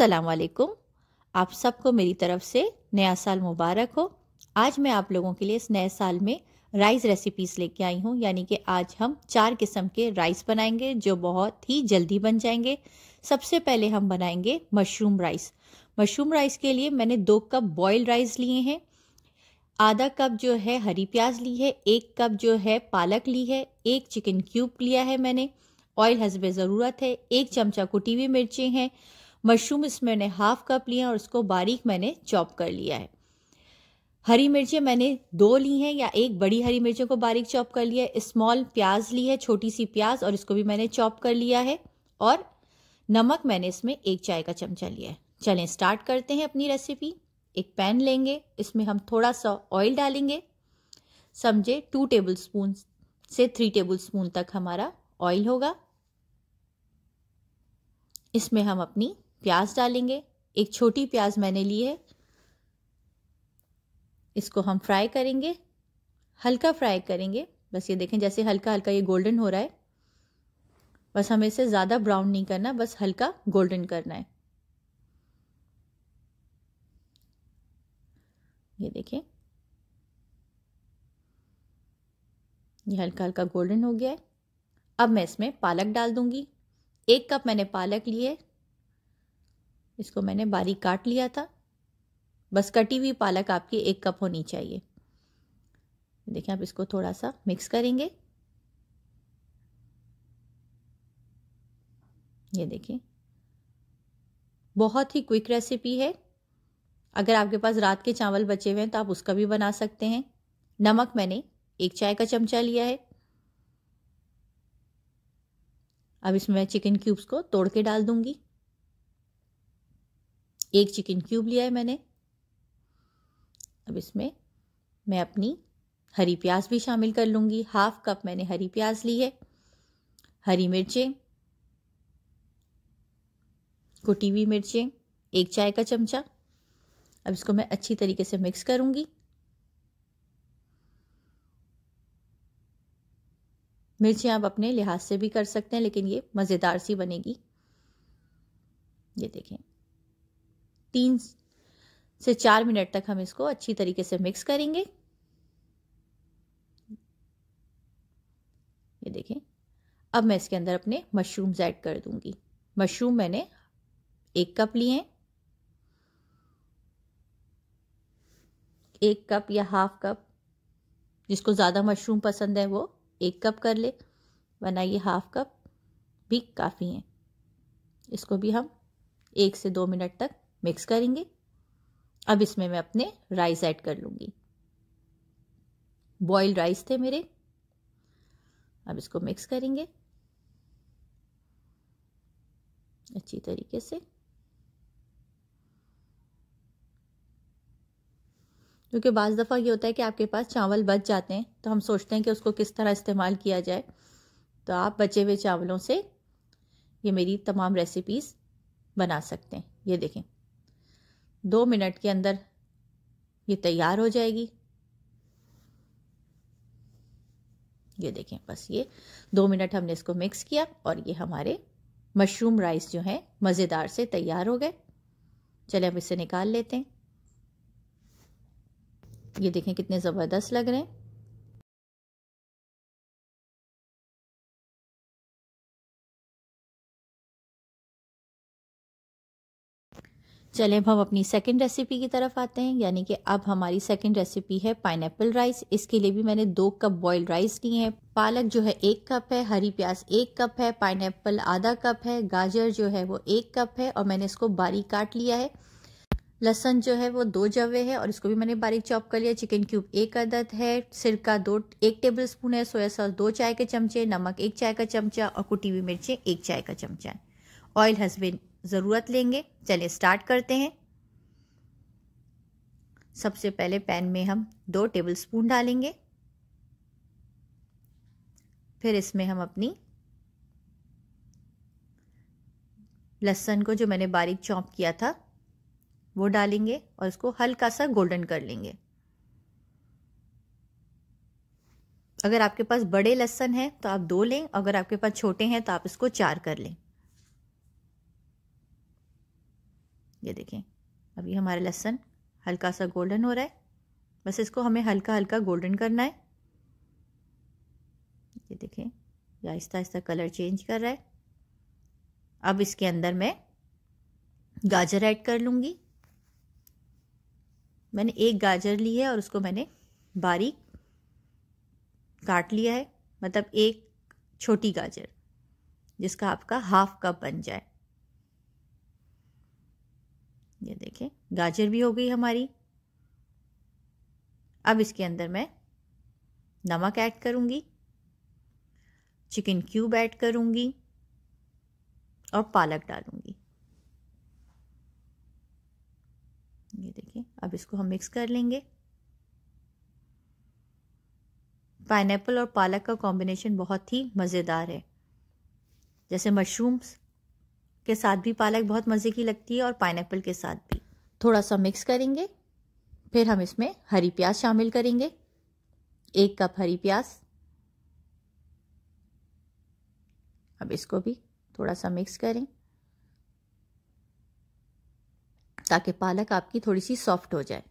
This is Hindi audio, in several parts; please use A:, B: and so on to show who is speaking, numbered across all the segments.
A: वालेकुम आप सबको मेरी तरफ से नया साल मुबारक हो आज मैं आप लोगों के लिए इस नए साल में राइस रेसिपीज लेके आई हूँ यानी कि आज हम चार किस्म के राइस बनाएंगे जो बहुत ही जल्दी बन जाएंगे सबसे पहले हम बनाएंगे मशरूम राइस मशरूम राइस के लिए मैंने दो कप बॉयल राइस लिए हैं आधा कप जो है हरी प्याज ली है एक कप जो है पालक ली है एक चिकन क्यूब लिया है मैंने ऑयल हसबे ज़रूरत है एक चमचा कुटी हुई मिर्चें हैं मशरूम इसमें मैंने हाफ कप लिया और उसको बारीक मैंने चॉप कर लिया है हरी मिर्चें मैंने दो ली हैं या एक बड़ी हरी मिर्चों को बारीक चॉप कर लिया है स्मॉल प्याज ली है छोटी सी प्याज और इसको भी मैंने चॉप कर लिया है और नमक मैंने इसमें एक चाय का चमचा लिया है चलें स्टार्ट करते हैं अपनी रेसिपी एक पैन लेंगे इसमें हम थोड़ा सा ऑयल डालेंगे समझे टू टेबल स्पून से थ्री टेबल स्पून तक हमारा ऑयल होगा इसमें हम अपनी प्याज डालेंगे एक छोटी प्याज मैंने ली है इसको हम फ्राई करेंगे हल्का फ्राई करेंगे बस ये देखें जैसे हल्का हल्का ये गोल्डन हो रहा है बस हमें इसे ज़्यादा ब्राउन नहीं करना बस हल्का गोल्डन करना है ये देखें ये हल्का हल्का गोल्डन हो गया है अब मैं इसमें पालक डाल दूंगी एक कप मैंने पालक ली है इसको मैंने बारीक काट लिया था बस कटी हुई पालक आपकी एक कप होनी चाहिए देखिए आप इसको थोड़ा सा मिक्स करेंगे ये देखिए बहुत ही क्विक रेसिपी है अगर आपके पास रात के चावल बचे हुए हैं तो आप उसका भी बना सकते हैं नमक मैंने एक चाय का चमचा लिया है अब इसमें मैं चिकन क्यूब्स को तोड़ के डाल दूंगी एक चिकन क्यूब लिया है मैंने अब इसमें मैं अपनी हरी प्याज भी शामिल कर लूँगी हाफ कप मैंने हरी प्याज ली है हरी मिर्चें कुटी हुई मिर्चें एक चाय का चमचा अब इसको मैं अच्छी तरीके से मिक्स करूँगी मिर्चें आप अपने लिहाज से भी कर सकते हैं लेकिन ये मज़ेदार सी बनेगी ये देखें तीन से चार मिनट तक हम इसको अच्छी तरीके से मिक्स करेंगे ये देखें अब मैं इसके अंदर अपने मशरूम्स ऐड कर दूंगी मशरूम मैंने एक कप लिए हैं एक कप या हाफ कप जिसको ज़्यादा मशरूम पसंद है वो एक कप कर ले वरना ये हाफ कप भी काफ़ी हैं इसको भी हम एक से दो मिनट तक मिक्स करेंगे अब इसमें मैं अपने राइस ऐड कर लूँगी बॉइल राइस थे मेरे अब इसको मिक्स करेंगे अच्छी तरीके से क्योंकि बाज़ दफ़ा ये होता है कि आपके पास चावल बच जाते हैं तो हम सोचते हैं कि उसको किस तरह इस्तेमाल किया जाए तो आप बचे हुए चावलों से ये मेरी तमाम रेसिपीज़ बना सकते हैं ये देखें दो मिनट के अंदर ये तैयार हो जाएगी ये देखें बस ये दो मिनट हमने इसको मिक्स किया और ये हमारे मशरूम राइस जो है मज़ेदार से तैयार हो गए चले अब इसे निकाल लेते हैं ये देखें कितने ज़बरदस्त लग रहे हैं चलें अब हम अपनी सेकंड रेसिपी की तरफ आते हैं यानी कि अब हमारी सेकंड रेसिपी है पाइन राइस इसके लिए भी मैंने दो कप बॉइल्ड राइस लिए हैं पालक जो है एक कप है हरी प्याज एक कप है पाइन आधा कप है गाजर जो है वो एक कप है और मैंने इसको बारीक काट लिया है लहसन जो है वो दो जवे है और इसको भी मैंने बारीक चॉप कर लिया चिकन क्यूब एक अदद है सिरका दो एक टेबल स्पून है सोया सॉस दो चाय के चमचे नमक एक चाय का चमचा और कुटी हुई मिर्चें एक चाय का चमचा ऑयल हस्बैंड ज़रूरत लेंगे चलिए स्टार्ट करते हैं सबसे पहले पैन में हम दो टेबल स्पून डालेंगे फिर इसमें हम अपनी लहसन को जो मैंने बारीक चॉप किया था वो डालेंगे और इसको हल्का सा गोल्डन कर लेंगे अगर आपके पास बड़े लहसन हैं तो आप दो लें अगर आपके पास छोटे हैं तो आप इसको चार कर लें ये देखें अभी हमारा लहसन हल्का सा गोल्डन हो रहा है बस इसको हमें हल्का हल्का गोल्डन करना है ये देखें या आहिस्ता आहिस्ता कलर चेंज कर रहा है अब इसके अंदर मैं गाजर ऐड कर लूँगी मैंने एक गाजर ली है और उसको मैंने बारीक काट लिया है मतलब एक छोटी गाजर जिसका आपका हाफ कप बन जाए ये देखें गाजर भी हो गई हमारी अब इसके अंदर मैं नमक ऐड करूँगी चिकन क्यूब ऐड करूँगी और पालक डालूंगी ये देखिए अब इसको हम मिक्स कर लेंगे पाइनएप्पल और पालक का कॉम्बिनेशन बहुत ही मज़ेदार है जैसे मशरूम्स के साथ भी पालक बहुत मज़े की लगती है और पाइन के साथ भी थोड़ा सा मिक्स करेंगे फिर हम इसमें हरी प्याज शामिल करेंगे एक कप हरी प्याज अब इसको भी थोड़ा सा मिक्स करें ताकि पालक आपकी थोड़ी सी सॉफ्ट हो जाए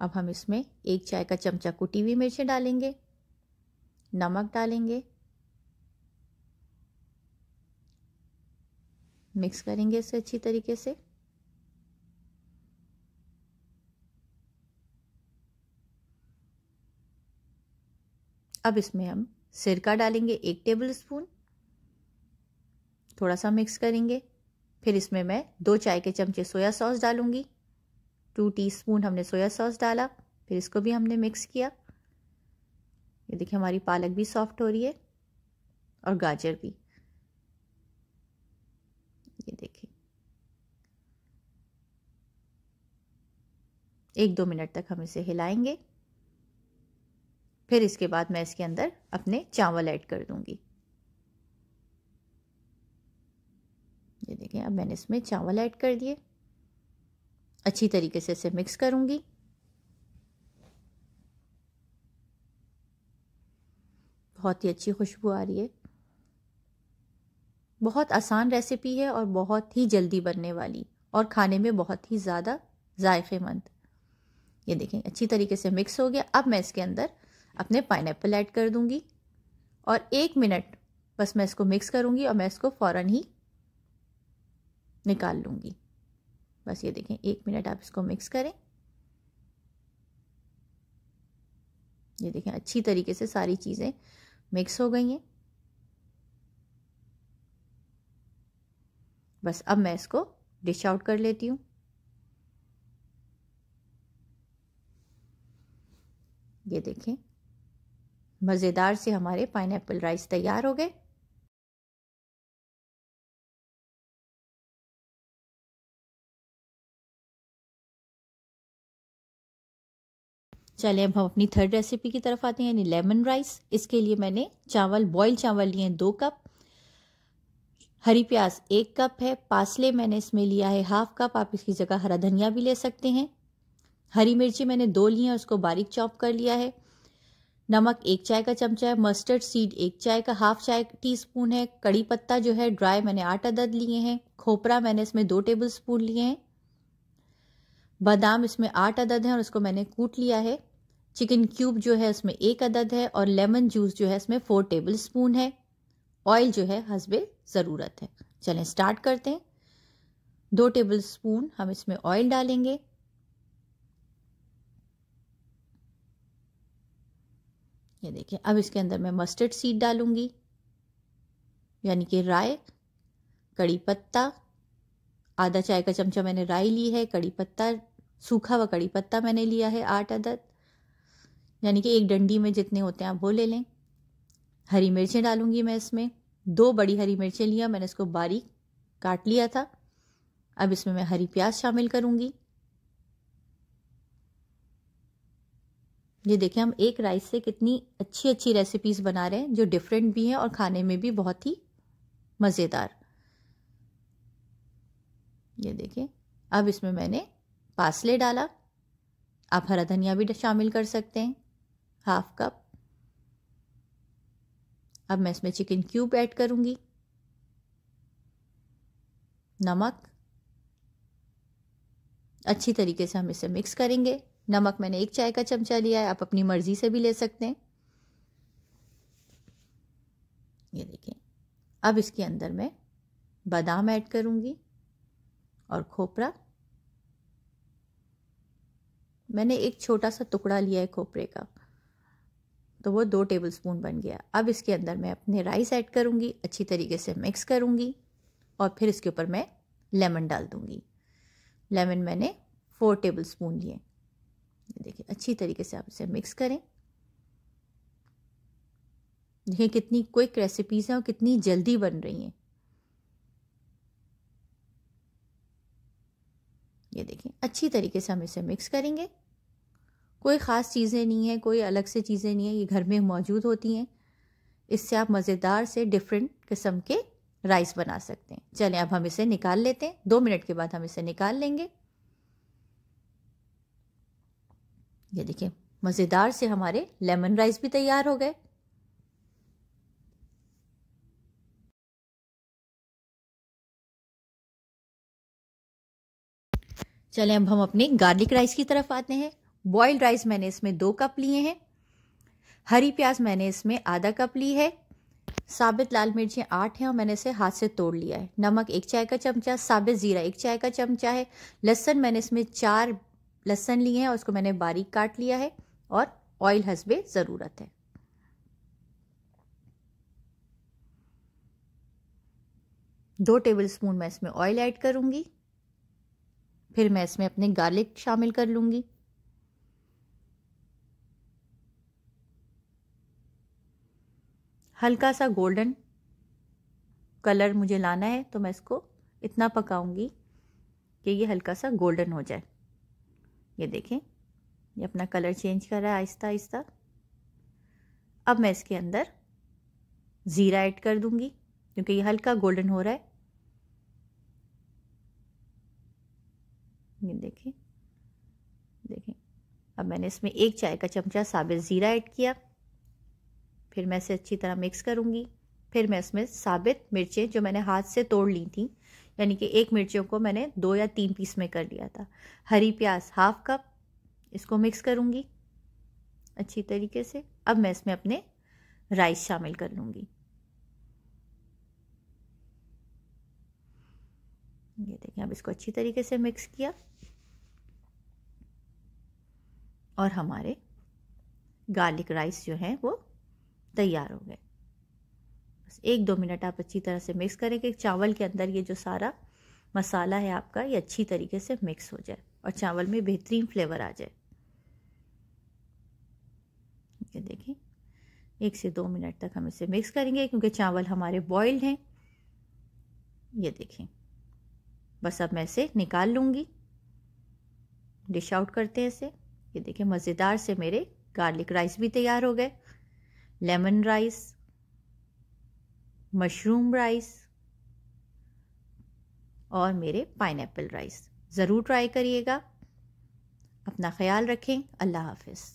A: अब हम इसमें एक चाय का चमचा कुटी हुई मिर्ची डालेंगे नमक डालेंगे मिक्स करेंगे इसे अच्छी तरीके से अब इसमें हम सिरका डालेंगे एक टेबल स्पून थोड़ा सा मिक्स करेंगे फिर इसमें मैं दो चाय के चमचे सोया सॉस डालूंगी टू टीस्पून हमने सोया सॉस डाला फिर इसको भी हमने मिक्स किया ये देखिए हमारी पालक भी सॉफ्ट हो रही है और गाजर भी ये देखिए एक दो मिनट तक हम इसे हिलाएंगे फिर इसके बाद मैं इसके अंदर अपने चावल ऐड कर दूंगी ये देखें अब मैंने इसमें चावल ऐड कर दिए अच्छी तरीके से इसे मिक्स करूंगी बहुत ही अच्छी खुशबू आ रही है बहुत आसान रेसिपी है और बहुत ही जल्दी बनने वाली और खाने में बहुत ही ज़्यादा ज़ायक़ेमंद ये देखें अच्छी तरीके से मिक्स हो गया अब मैं इसके अंदर अपने पाइन ऐड कर दूँगी और एक मिनट बस मैं इसको मिक्स करूँगी और मैं इसको फ़ौर ही निकाल लूँगी बस ये देखें एक मिनट आप इसको मिक्स करें ये देखें अच्छी तरीके से सारी चीज़ें मिक्स हो गई हैं बस अब मैं इसको डिश आउट कर लेती हूँ ये देखें मज़ेदार से हमारे पाइन राइस तैयार हो गए चले अब हम अपनी थर्ड रेसिपी की तरफ आते हैं यानी लेमन राइस इसके लिए मैंने चावल बॉयल चावल लिए हैं दो कप हरी प्याज एक कप है पासले मैंने इसमें लिया है हाफ कप आप इसकी जगह हरा धनिया भी ले सकते हैं हरी मिर्ची मैंने दो ली है उसको बारीक चॉप कर लिया है नमक एक चाय का चमचा है मस्टर्ड सीड एक चाय का हाफ चाय टी स्पून है कड़ी पत्ता जो है ड्राई मैंने आठ अदद लिए हैं खोपरा मैंने इसमें दो टेबल स्पून लिए हैं बादाम इसमें आठ अदद हैं और उसको मैंने कूट लिया है चिकन क्यूब जो है उसमें एक अदद है और लेमन जूस जो है इसमें फोर टेबल स्पून है ऑयल जो है हसब ज़रूरत है चलें स्टार्ट करते हैं दो टेबल स्पून हम इसमें ऑयल डालेंगे ये देखें अब इसके अंदर मैं मस्टर्ड सीड डालूंगी यानी कि राय कड़ी पत्ता आधा चाय का चमचा मैंने राई ली है कड़ी पत्ता सूखा हुआ कड़ी पत्ता मैंने लिया है आठ अदद यानी कि एक डंडी में जितने होते हैं आप वो ले लें हरी मिर्चें डालूंगी मैं इसमें दो बड़ी हरी मिर्चें लिया मैंने इसको बारीक काट लिया था अब इसमें मैं हरी प्याज शामिल करूंगी ये देखें हम एक राइस से कितनी अच्छी अच्छी रेसिपीज़ बना रहे हैं जो डिफरेंट भी हैं और खाने में भी बहुत ही मज़ेदार ये देखें अब इसमें मैंने पासले डाला आप हरा धनिया भी शामिल कर सकते हैं हाफ कप अब मैं इसमें चिकन क्यूब ऐड करूँगी नमक अच्छी तरीके से हम इसे मिक्स करेंगे नमक मैंने एक चाय का चमचा लिया है आप अपनी मर्ज़ी से भी ले सकते हैं ये देखें अब इसके अंदर मैं बादाम ऐड करूँगी और खोपरा मैंने एक छोटा सा टुकड़ा लिया है खोपरे का तो वो दो टेबल स्पून बन गया अब इसके अंदर मैं अपने राइस ऐड करूँगी अच्छी तरीके से मिक्स करूँगी और फिर इसके ऊपर मैं लेमन डाल दूँगी लेमन मैंने फोर टेबल स्पून लिए देखिए अच्छी तरीके से आप इसे मिक्स करें देखिए कितनी क्विक रेसिपीज़ हैं और कितनी जल्दी बन रही हैं ये देखिए अच्छी तरीके से हम इसे मिक्स करेंगे कोई ख़ास चीज़ें नहीं है कोई अलग से चीज़ें नहीं है ये घर में मौजूद होती हैं इससे आप मज़ेदार से डिफरेंट किस्म के राइस बना सकते हैं चलें अब हम इसे निकाल लेते हैं दो मिनट के बाद हम इसे निकाल लेंगे ये देखिए मज़ेदार से हमारे लेमन राइस भी तैयार हो गए चलें अब हम अपने गार्लिक राइस की तरफ आते हैं बॉइल्ड राइस मैंने इसमें दो कप लिए हैं हरी प्याज मैंने इसमें आधा कप ली है साबित लाल मिर्चें आठ हैं और मैंने इसे हाथ से तोड़ लिया है नमक एक चाय का चमचा साबित ज़ीरा एक चाय का चमचा है लहसन मैंने इसमें चार लहसन लिए हैं और उसको मैंने बारीक काट लिया है और ऑयल हंसबे ज़रूरत है दो टेबल स्पून मैं इसमें ऑयल ऐड करूंगी फिर मैं इसमें अपने गार्लिक शामिल कर लूंगी हल्का सा गोल्डन कलर मुझे लाना है तो मैं इसको इतना पकाऊंगी कि ये हल्का सा गोल्डन हो जाए ये देखें ये अपना कलर चेंज कर रहा है आहिस्ता आहिस्ता अब मैं इसके अंदर ज़ीरा ऐड कर दूंगी क्योंकि ये हल्का गोल्डन हो रहा है ये देखें देखें अब मैंने इसमें एक चाय का चमचा साबित ज़ीरा ऐड किया फिर मैं इसे अच्छी तरह मिक्स करूँगी फिर मैं इसमें साबित मिर्चें जो मैंने हाथ से तोड़ ली थी यानी कि एक मिर्चों को मैंने दो या तीन पीस में कर लिया था हरी प्याज हाफ कप इसको मिक्स करूँगी अच्छी तरीके से अब मैं इसमें अपने राइस शामिल कर लूँगी ये देखिए अब इसको अच्छी तरीके से मिक्स किया और हमारे गार्लिक राइस जो हैं वो तैयार हो गए बस एक दो मिनट आप अच्छी तरह से मिक्स करें कि चावल के अंदर ये जो सारा मसाला है आपका ये अच्छी तरीके से मिक्स हो जाए और चावल में बेहतरीन फ्लेवर आ जाए ये देखें एक से दो मिनट तक हम इसे मिक्स करेंगे क्योंकि चावल हमारे बॉयल्ड हैं ये देखें बस अब मैं इसे निकाल लूँगी डिश आउट करते हैं इसे ये देखें मज़ेदार से मेरे गार्लिक राइस भी तैयार हो गए लेमन राइस मशरूम राइस और मेरे पाइन राइस ज़रूर ट्राई करिएगा अपना ख्याल रखें अल्लाह हाफिज़